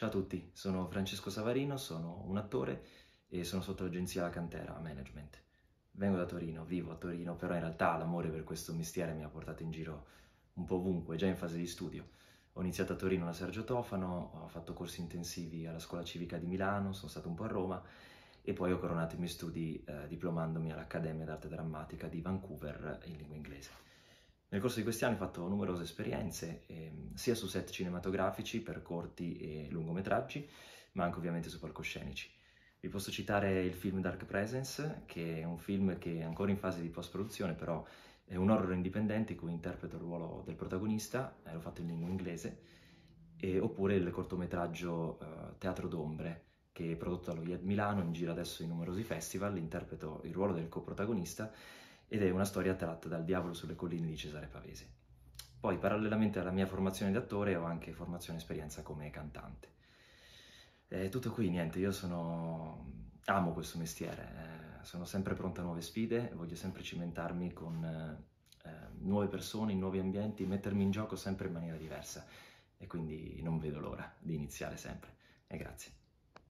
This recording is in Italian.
Ciao a tutti, sono Francesco Savarino, sono un attore e sono sotto l'agenzia La Cantera Management. Vengo da Torino, vivo a Torino, però in realtà l'amore per questo mestiere mi ha portato in giro un po' ovunque, già in fase di studio. Ho iniziato a Torino da Sergio Tofano, ho fatto corsi intensivi alla Scuola Civica di Milano, sono stato un po' a Roma e poi ho coronato i miei studi eh, diplomandomi all'Accademia d'Arte Drammatica di Vancouver in lingua inglese. Nel corso di questi anni ho fatto numerose esperienze, ehm, sia su set cinematografici per corti e lungometraggi, ma anche ovviamente su palcoscenici. Vi posso citare il film Dark Presence, che è un film che è ancora in fase di post-produzione, però è un horror indipendente in cui interpreto il ruolo del protagonista, eh, l'ho fatto in lingua inglese, e, oppure il cortometraggio eh, Teatro d'ombre, che è prodotto allo IED Milano, in giro adesso in numerosi festival, interpreto il ruolo del coprotagonista ed è una storia tratta dal Diavolo sulle colline di Cesare Pavese. Poi, parallelamente alla mia formazione di attore, ho anche formazione e esperienza come cantante. Eh, tutto qui, niente, io sono... amo questo mestiere, eh, sono sempre pronto a nuove sfide, voglio sempre cimentarmi con eh, eh nuove persone, in nuovi ambienti, mettermi in gioco sempre in maniera diversa e quindi non vedo l'ora di iniziare sempre. E grazie.